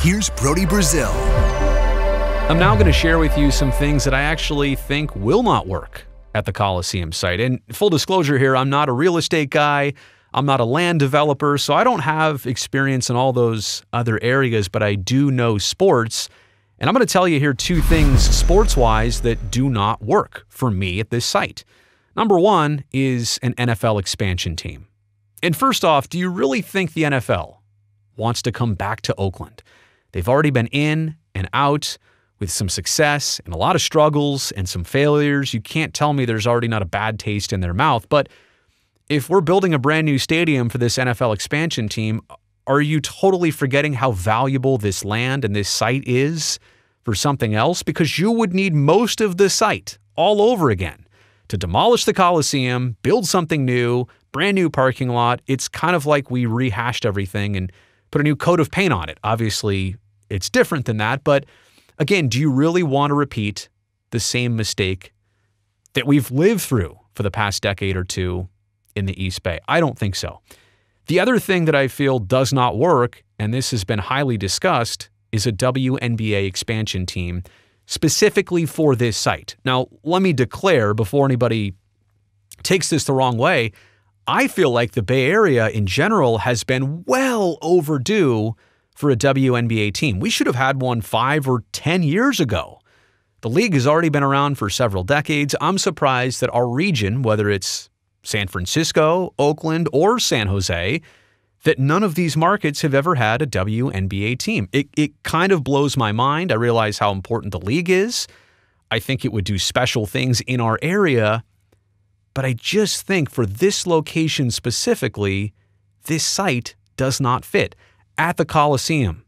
Here's Brody Brazil. I'm now going to share with you some things that I actually think will not work at the Coliseum site. And full disclosure here, I'm not a real estate guy. I'm not a land developer, so I don't have experience in all those other areas, but I do know sports. And I'm going to tell you here two things sports wise that do not work for me at this site. Number one is an NFL expansion team. And first off, do you really think the NFL wants to come back to Oakland? They've already been in and out with some success and a lot of struggles and some failures. You can't tell me there's already not a bad taste in their mouth. But if we're building a brand new stadium for this NFL expansion team, are you totally forgetting how valuable this land and this site is for something else? Because you would need most of the site all over again to demolish the Coliseum, build something new, brand new parking lot. It's kind of like we rehashed everything and put a new coat of paint on it. Obviously, it's different than that, but again, do you really want to repeat the same mistake that we've lived through for the past decade or two in the East Bay? I don't think so. The other thing that I feel does not work, and this has been highly discussed, is a WNBA expansion team specifically for this site. Now, let me declare before anybody takes this the wrong way, I feel like the Bay Area in general has been well overdue for a WNBA team. We should have had one five or 10 years ago. The league has already been around for several decades. I'm surprised that our region, whether it's San Francisco, Oakland, or San Jose, that none of these markets have ever had a WNBA team. It, it kind of blows my mind. I realize how important the league is. I think it would do special things in our area but I just think for this location specifically, this site does not fit. At the Coliseum,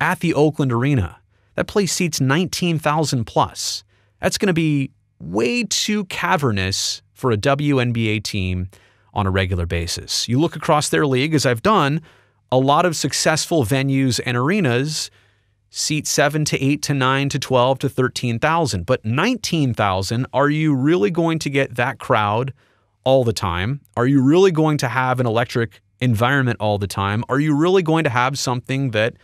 at the Oakland Arena, that place seats 19,000 plus. That's going to be way too cavernous for a WNBA team on a regular basis. You look across their league, as I've done, a lot of successful venues and arenas seat 7 to 8 to 9 to 12 to 13,000. But 19,000, are you really going to get that crowd all the time? Are you really going to have an electric environment all the time? Are you really going to have something that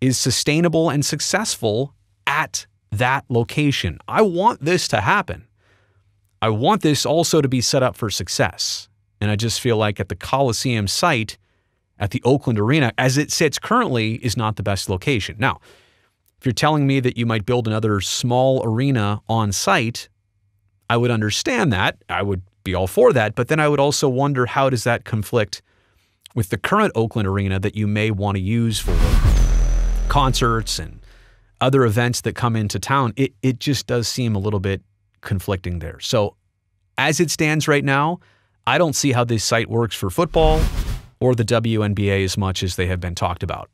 is sustainable and successful at that location? I want this to happen. I want this also to be set up for success. And I just feel like at the Coliseum site, at the Oakland Arena, as it sits currently, is not the best location. Now, if you're telling me that you might build another small arena on site, I would understand that. I would be all for that. But then I would also wonder how does that conflict with the current Oakland arena that you may want to use for concerts and other events that come into town? It, it just does seem a little bit conflicting there. So as it stands right now, I don't see how this site works for football or the WNBA as much as they have been talked about.